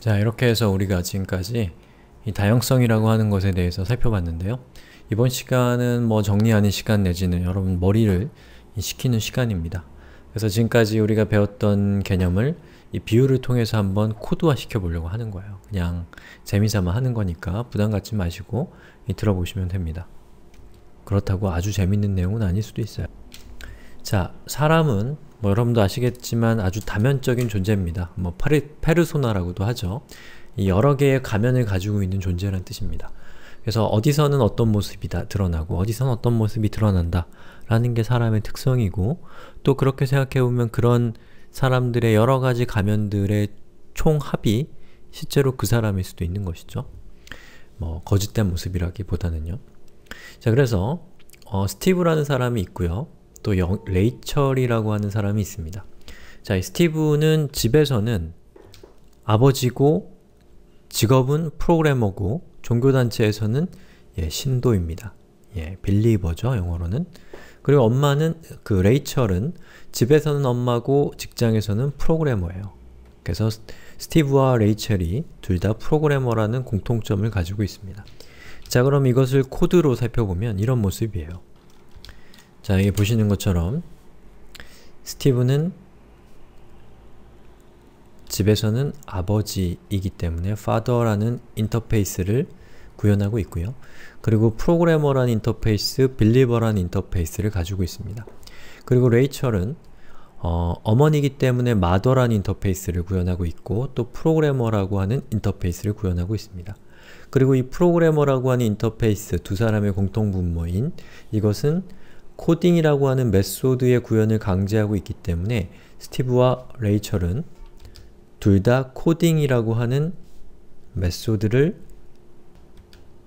자, 이렇게 해서 우리가 지금까지 이 다형성이라고 하는 것에 대해서 살펴봤는데요. 이번 시간은 뭐 정리 하는 시간 내지는 여러분 머리를 식히는 시간입니다. 그래서 지금까지 우리가 배웠던 개념을 이 비유를 통해서 한번 코드화 시켜보려고 하는 거예요. 그냥 재미삼아 하는 거니까 부담 갖지 마시고 들어보시면 됩니다. 그렇다고 아주 재밌는 내용은 아닐 수도 있어요. 자, 사람은 뭐 여러분도 아시겠지만 아주 다면적인 존재입니다. 뭐 페르, 페르소나라고도 하죠. 여러 개의 가면을 가지고 있는 존재라는 뜻입니다. 그래서 어디서는 어떤 모습이 다 드러나고 어디서는 어떤 모습이 드러난다 라는 게 사람의 특성이고 또 그렇게 생각해보면 그런 사람들의 여러가지 가면들의 총합이 실제로 그 사람일 수도 있는 것이죠. 뭐 거짓된 모습이라기보다는요. 자 그래서 어, 스티브라는 사람이 있고요. 또 영, 레이철이라고 하는 사람이 있습니다. 자, 이 스티브는 집에서는 아버지고 직업은 프로그래머고 종교단체에서는 예, 신도입니다. 예, 빌리버죠, 영어로는. 그리고 엄마는, 그 레이철은 집에서는 엄마고 직장에서는 프로그래머예요. 그래서 스티브와 레이첼이 둘 다 프로그래머라는 공통점을 가지고 있습니다. 자 그럼 이것을 코드로 살펴보면 이런 모습이에요. 자 여기 보시는 것처럼 스티브는 집에서는 아버지이기 때문에 father라는 인터페이스를 구현하고 있고요. 그리고 프로그래머라는 인터페이스, 빌리버라는 인터페이스를 가지고 있습니다. 그리고 레이첼은 어, 머니이기 때문에 마더라는 인터페이스를 구현하고 있고 또 프로그래머라고 하는 인터페이스를 구현하고 있습니다. 그리고 이 프로그래머라고 하는 인터페이스 두 사람의 공통분모인 이것은 코딩이라고 하는 메소드의 구현을 강제하고 있기 때문에 스티브와 레이첼은둘 다 코딩이라고 하는 메소드를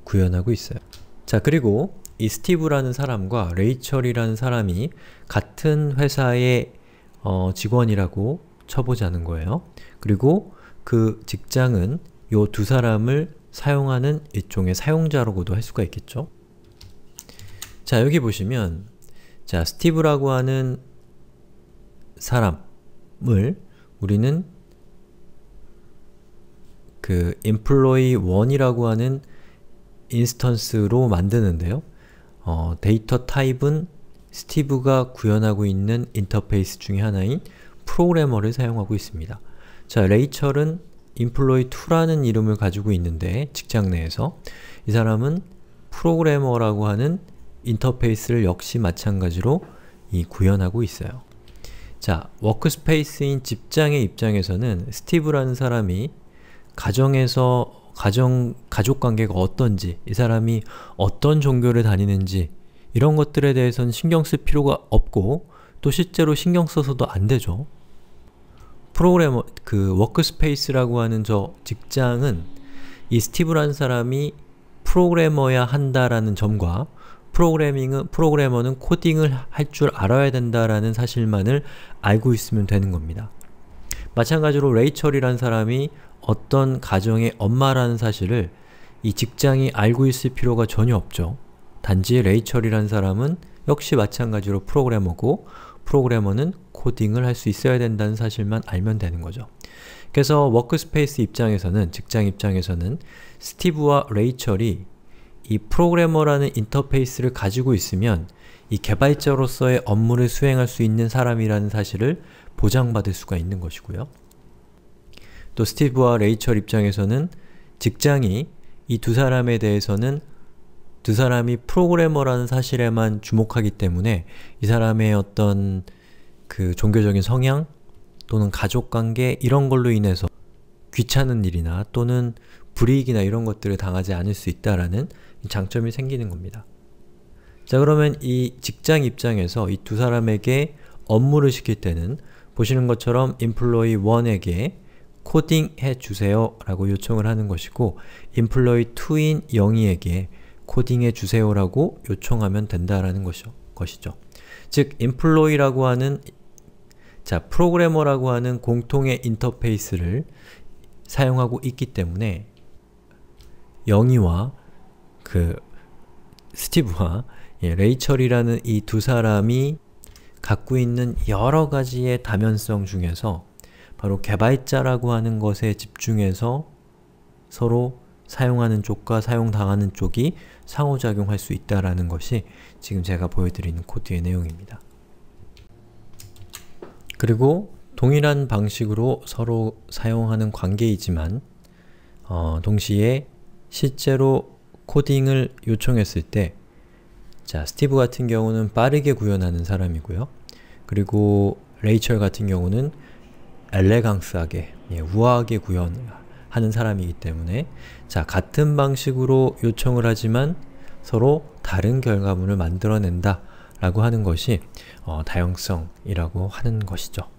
구현하고 있어요. 자 그리고 이 스티브라는 사람과 레이첼이라는 사람이 같은 회사의 어, 직원이라고 쳐보자는 거예요. 그리고 그 직장은 요 두 사람을 사용하는 일종의 사용자라고도 할 수가 있겠죠. 자 여기 보시면 자, 스티브라고 하는 사람을 우리는 그 employee 1이라고 하는 인스턴스로 만드는데요. 어, 데이터 타입은 스티브가 구현하고 있는 인터페이스 중의 하나인 프로그래머를 사용하고 있습니다. 자, 레이철은 employee2라는 이름을 가지고 있는데 직장 내에서 이 사람은 프로그래머라고 하는 인터페이스를 역시 마찬가지로 이 구현하고 있어요. 자, 워크스페이스인 직장의 입장에서는 스티브라는 사람이 가정에서 가정, 가족관계가 어떤지, 이 사람이 어떤 종교를 다니는지 이런 것들에 대해선 신경 쓸 필요가 없고 또 실제로 신경 써서도 안 되죠. 프로그래머, 그 워크스페이스라고 하는 저 직장은 이 스티브라는 사람이 프로그래머야 한다라는 점과 프로그래밍은 프로그래머는 코딩을 할 줄 알아야 된다라는 사실만을 알고 있으면 되는 겁니다. 마찬가지로 레이철이란 사람이 어떤 가정의 엄마라는 사실을 이 직장이 알고 있을 필요가 전혀 없죠. 단지 레이철이란 사람은 역시 마찬가지로 프로그래머고 프로그래머는 코딩을 할 수 있어야 된다는 사실만 알면 되는 거죠. 그래서 워크스페이스 입장에서는, 직장 입장에서는 스티브와 레이철이 이 프로그래머라는 인터페이스를 가지고 있으면 이 개발자로서의 업무를 수행할 수 있는 사람이라는 사실을 보장받을 수가 있는 것이고요. 또 스티브와 레이철 입장에서는 직장이 이 두 사람에 대해서는 두 사람이 프로그래머라는 사실에만 주목하기 때문에 이 사람의 어떤 그 종교적인 성향 또는 가족관계 이런 걸로 인해서 귀찮은 일이나 또는 불이익이나 이런 것들을 당하지 않을 수 있다라는 장점이 생기는 겁니다. 자 그러면 이 직장 입장에서 이 두 사람에게 업무를 시킬 때는 보시는 것처럼 employee 1에게 코딩해 주세요 라고 요청을 하는 것이고 employee 2인 영희에게 코딩해 주세요 라고 요청하면 된다라는 것이 것이죠. 즉, employee라고 하는 자, 프로그래머라고 하는 공통의 인터페이스를 사용하고 있기 때문에 영희와 그 스티브와 예, 레이철이라는 이 두 사람이 갖고 있는 여러 가지의 다면성 중에서 바로 개발자라고 하는 것에 집중해서 서로 사용하는 쪽과 사용당하는 쪽이 상호작용할 수 있다라는 것이 지금 제가 보여드리는 코드의 내용입니다. 그리고 동일한 방식으로 서로 사용하는 관계이지만 어, 동시에 실제로 코딩을 요청했을 때 자, 스티브 같은 경우는 빠르게 구현하는 사람이고요. 그리고 레이첼 같은 경우는 엘레강스하게, 예, 우아하게 구현하는 사람이기 때문에 자, 같은 방식으로 요청을 하지만 서로 다른 결과물을 만들어낸다 라고 하는 것이 어, 다형성이라고 하는 것이죠.